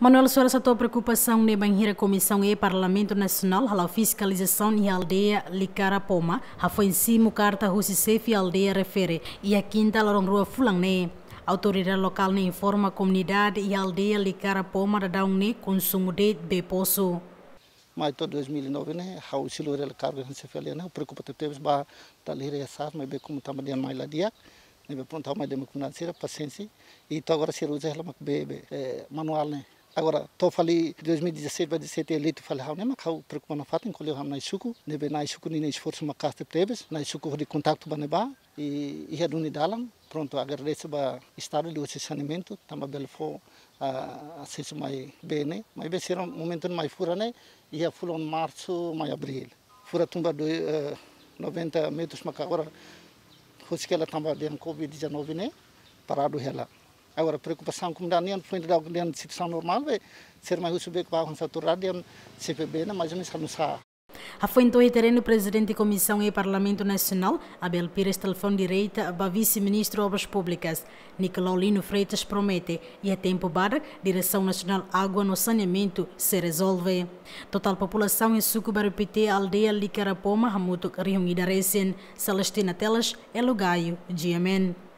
Manuel Soares atou preocupação ne banheira Comissão e Parlamento Nacional a fiscalização e aldeia Licara Poma, a foi em cima carta Rússia Sefi aldeia refere e a quinta Larong Rua né? a autoridade local nem informa a comunidade e a aldeia Licara Poma da dauné consumo de depósito Mas todo 2009, né, né, o silurel cargo que se fez, né, é que temos ba talira essa, mas bem tá como tamo tá dia mais lá dia, né, bem pronto tá mais de mais financeira, paciência, e agora se usa ela mais bem eh, manual, né, Agora, estou falei de 2016 para 17 eleito, falei, ah, não é mas eu preocupo não fato, encolheu na Isuku, neve né, na Isuku nem esforço uma casta prebes, na Isuku de contato baneba e ia do Nidalam, pronto, agradeço para estado de saneamento, também tá belfo a acesso mais bem, né? Mas vai ser um momento mais fura, né? Ia fulon março, mais abril. Fura tumba do 90 eh, metros, mas agora, fosse que ela também de Covid-19, né? Parado ela. Agora, preocupação como danian foi de dentro de situação normal, é ser mais o que vai avançar tudo dentro CPB, né? mas não sabe não a fuente do presidente da Comissão e Parlamento Nacional, Abel Pires Telefone Direita, a vice-ministro de Obras Públicas. Nicolau Lino Freitas promete e a é tempo para Direção Nacional Água no Saneamento se resolve. Total população em Suco PT, aldeia Licarapoma, Ramuto, reunida recém. Celestina Telas, Elogaio, amém